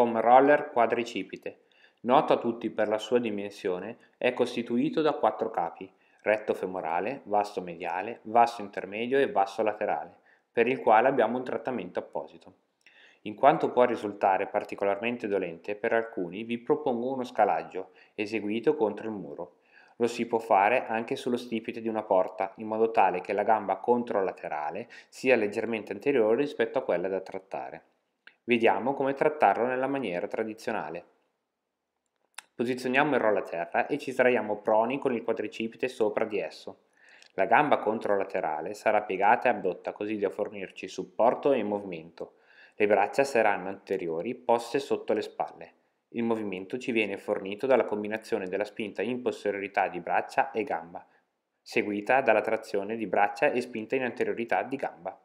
foam roller quadricipite. Noto a tutti per la sua dimensione, è costituito da quattro capi, retto femorale, vasto mediale, vasto intermedio e vasto laterale, per il quale abbiamo un trattamento apposito. In quanto può risultare particolarmente dolente, per alcuni vi propongo uno scalaggio, eseguito contro il muro. Lo si può fare anche sullo stipite di una porta, in modo tale che la gamba controlaterale sia leggermente anteriore rispetto a quella da trattare. Vediamo come trattarlo nella maniera tradizionale. Posizioniamo il roll a terra e ci sdraiamo proni con il quadricipite sopra di esso. La gamba controlaterale sarà piegata e abbotta così da fornirci supporto e movimento. Le braccia saranno anteriori, poste sotto le spalle. Il movimento ci viene fornito dalla combinazione della spinta in posteriorità di braccia e gamba, seguita dalla trazione di braccia e spinta in anteriorità di gamba.